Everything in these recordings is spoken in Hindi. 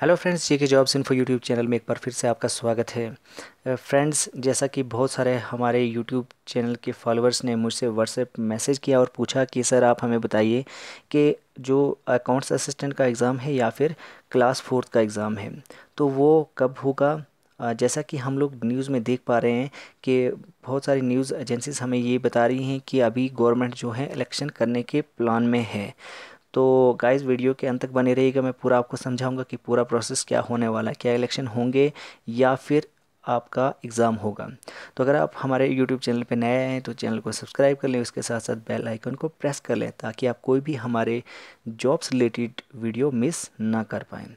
हेलो फ्रेंड्स जे के जॉब्स इन्फो यूट्यूब चैनल में एक बार फिर से आपका स्वागत है फ्रेंड्स जैसा कि बहुत सारे हमारे यूट्यूब चैनल के फॉलोअर्स ने मुझसे व्हाट्सएप मैसेज किया और पूछा कि सर आप हमें बताइए कि जो अकाउंट्स असिस्टेंट का एग्ज़ाम है या फिर क्लास फोर्थ का एग्ज़ाम है तो वो कब होगा जैसा कि हम लोग न्यूज़ में देख पा रहे हैं कि बहुत सारी न्यूज़ एजेंसीज हमें ये बता रही हैं कि अभी गवर्नमेंट जो है इलेक्शन करने के प्लान में है तो गाइस वीडियो के अंत तक बने रहिएगा मैं पूरा आपको समझाऊंगा कि पूरा प्रोसेस क्या होने वाला है क्या इलेक्शन होंगे या फिर आपका एग्ज़ाम होगा तो अगर आप हमारे यूट्यूब चैनल पर नए हैं तो चैनल को सब्सक्राइब कर लें उसके साथ साथ बेल आइकन को प्रेस कर लें ताकि आप कोई भी हमारे जॉब से रिलेटेड वीडियो मिस ना कर पाएँ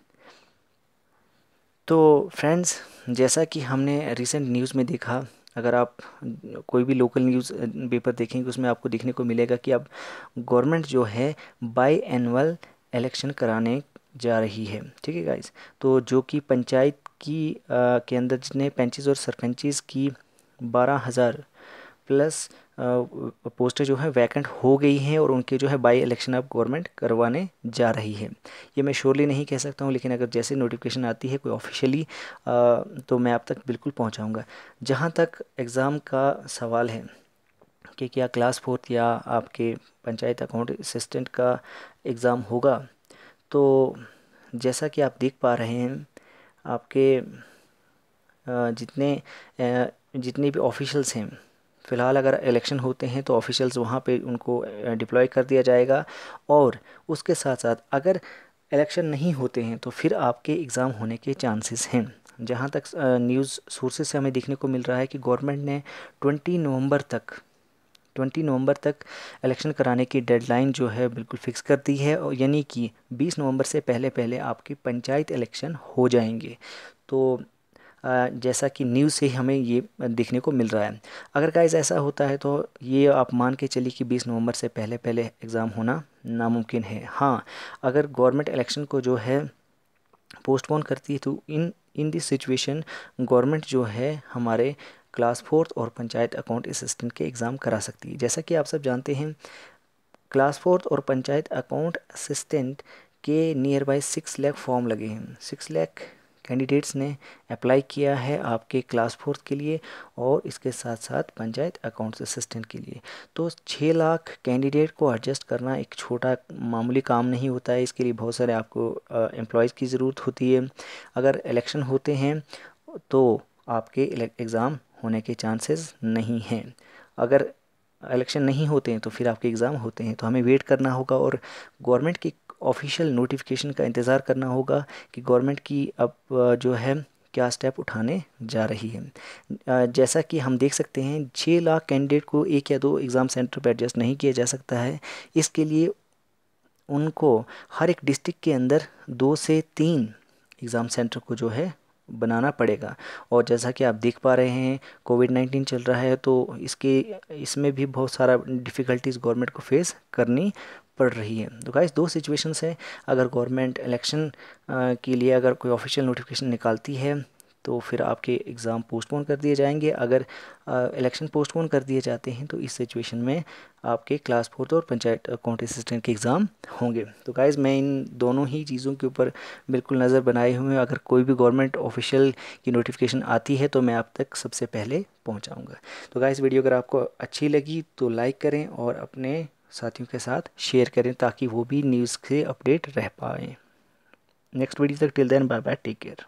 तो फ्रेंड्स जैसा कि हमने रिसेंट न्यूज़ में देखा अगर आप कोई भी लोकल न्यूज़ पेपर देखेंगे उसमें आपको देखने को मिलेगा कि अब गवर्नमेंट जो है बाई एनअल इलेक्शन कराने जा रही है ठीक है गाइस तो जो कि पंचायत की आ, के अंदर जितने पंचेज और सरपंचज़ की बारह हज़ार प्लस पोस्टें जो है वैकेंट हो गई हैं और उनके जो है बाई इलेक्शन अब गवर्नमेंट करवाने जा रही है ये मैं श्योरली नहीं कह सकता हूँ लेकिन अगर जैसे नोटिफिकेशन आती है कोई ऑफिशियली तो मैं आप तक बिल्कुल पहुँचाऊँगा जहाँ तक एग्ज़ाम का सवाल है कि क्या क्लास फोर्थ या आपके पंचायत अकाउंट असिस्टेंट का एग्ज़ाम होगा तो जैसा कि आप देख पा रहे हैं आपके जितने जितने भी ऑफिशल्स हैं फ़िलहाल अगर इलेक्शन होते हैं तो ऑफिशियल्स वहाँ पे उनको डिप्लॉय कर दिया जाएगा और उसके साथ साथ अगर इलेक्शन नहीं होते हैं तो फिर आपके एग्ज़ाम होने के चांसेस हैं जहाँ तक न्यूज़ सोर्सेज से हमें देखने को मिल रहा है कि गवर्नमेंट ने ट्वेंटी नवंबर तक 20 नवंबर तक इलेक्शन कराने की डेडलाइन जो है बिल्कुल फिक्स कर दी है और यानी कि 20 नवंबर से पहले पहले आपकी पंचायत इलेक्शन हो जाएंगे तो जैसा कि न्यूज़ से ही हमें ये देखने को मिल रहा है अगर गाइज ऐसा होता है तो ये आप मान के चलिए कि 20 नवंबर से पहले पहले एग्ज़ाम होना नामुमकिन है हाँ अगर गवर्नमेंट इलेक्शन को जो है पोस्टपोन करती है तो in in this situation government जो है हमारे क्लास फोर्थ और पंचायत अकाउंट असिस्टेंट के एग्ज़ाम करा सकती है जैसा कि आप सब जानते हैं क्लास फोर्थ और पंचायत अकाउंट असिस्टेंट के nearby six lakh form लगे हैं सिक्स लैख कैंडिडेट्स ने अप्लाई किया है आपके क्लास फोर्थ के लिए और इसके साथ साथ पंचायत अकाउंट्स असिस्टेंट के लिए तो छः लाख कैंडिडेट को एडजस्ट करना एक छोटा मामूली काम नहीं होता है इसके लिए बहुत सारे आपको एम्प्लॉयज़ की ज़रूरत होती है अगर इलेक्शन होते हैं तो आपके एग्ज़ाम होने के चांसेस नहीं हैं अगर इलेक्शन नहीं होते हैं तो फिर आपके एग्ज़ाम होते हैं तो हमें वेट करना होगा और गवर्नमेंट की ऑफिशियल नोटिफिकेशन का इंतज़ार करना होगा कि गवर्नमेंट की अब जो है क्या स्टेप उठाने जा रही है जैसा कि हम देख सकते हैं छः लाख कैंडिडेट को एक या दो एग्ज़ाम सेंटर पर एडजस्ट नहीं किया जा सकता है इसके लिए उनको हर एक डिस्ट्रिक्ट के अंदर दो से तीन एग्ज़ाम सेंटर को जो है बनाना पड़ेगा और जैसा कि आप देख पा रहे हैं कोविड नाइन्टीन चल रहा है तो इसके इसमें भी बहुत सारा डिफ़िकल्टीज़ गवर्नमेंट को फेस करनी पड़ रही है तो गाइस दो सिचुएशंस हैं अगर गवर्नमेंट इलेक्शन के लिए अगर कोई ऑफिशियल नोटिफिकेशन निकालती है तो फिर आपके एग्ज़ाम पोस्टपोन कर दिए जाएंगे अगर इलेक्शन पोस्टपोन कर दिए जाते हैं तो इस सिचुएशन में आपके क्लास फोर्थ और पंचायत काउंटी असिस्टेंट के एग्ज़ाम होंगे तो गाइज मैं इन दोनों ही चीज़ों के ऊपर बिल्कुल नज़र बनाए हुए हैं अगर कोई भी गवर्नमेंट ऑफिशियल की नोटिफिकेशन आती है तो मैं आप तक सबसे पहले पहुँचाऊँगा तो गाइज़ वीडियो अगर आपको अच्छी लगी तो लाइक करें और अपने साथियों के साथ शेयर करें ताकि वो भी न्यूज़ से अपडेट रह पाएँ नेक्स्ट वीडियो तक till then bye bye take care